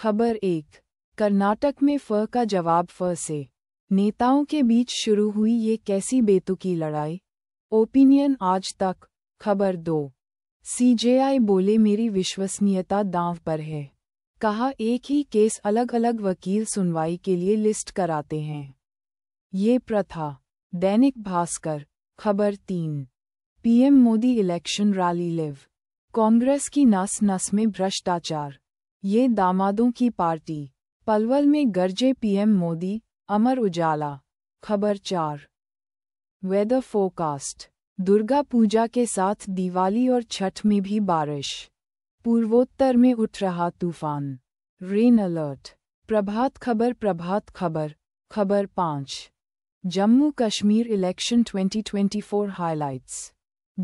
खबर एक कर्नाटक में फ का जवाब फ से नेताओं के बीच शुरू हुई ये कैसी बेतुकी लड़ाई ओपिनियन आज तक खबर दो सीजेआई बोले मेरी विश्वसनीयता दांव पर है कहा एक ही केस अलग अलग वकील सुनवाई के लिए लिस्ट कराते हैं ये प्रथा दैनिक भास्कर खबर तीन PM Modi election rally live Congress की नस नस में भ्रष्टाचार ये दामादों की पार्टी पलवल में गरजे पीएम मोदी अमर उजाला खबर चार वेदर फोकास्ट दुर्गा पूजा के साथ दिवाली और छठ में भी बारिश पूर्वोत्तर में उठ रहा तूफान रेन अलर्ट प्रभात खबर प्रभात खबर खबर पाँच जम्मू कश्मीर इलेक्शन 2024 हाइलाइट्स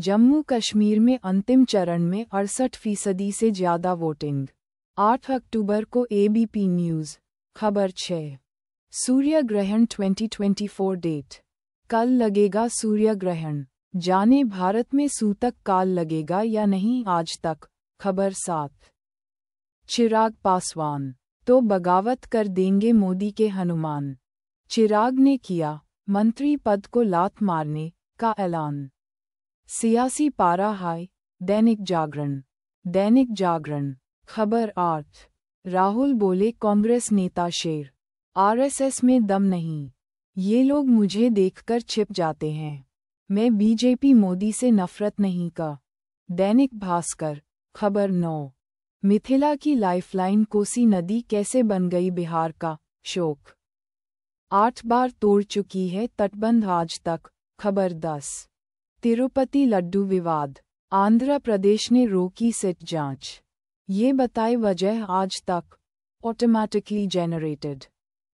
जम्मू कश्मीर में अंतिम चरण में अड़सठ फीसदी से ज़्यादा वोटिंग 8 अक्टूबर को एबीपी न्यूज़ खबर 6 सूर्य ग्रहण 2024 डेट कल लगेगा सूर्य ग्रहण जाने भारत में सूतक काल लगेगा या नहीं आज तक खबर 7 चिराग पासवान तो बगावत कर देंगे मोदी के हनुमान चिराग ने किया मंत्री पद को लात मारने का ऐलान सियासी पारा हाय दैनिक जागरण दैनिक जागरण खबर आठ राहुल बोले कांग्रेस नेता शेर आरएसएस में दम नहीं ये लोग मुझे देखकर छिप जाते हैं मैं बीजेपी मोदी से नफरत नहीं का दैनिक भास्कर खबर नौ मिथिला की लाइफलाइन कोसी नदी कैसे बन गई बिहार का शोक आठ बार तोड़ चुकी है तटबंध आज तक खबर दस तिरुपति लड्डू विवाद आंध्र प्रदेश ने रोकी सिट जांच ये बताई वजह आज तक ऑटोमेटिकली जेनरेटेड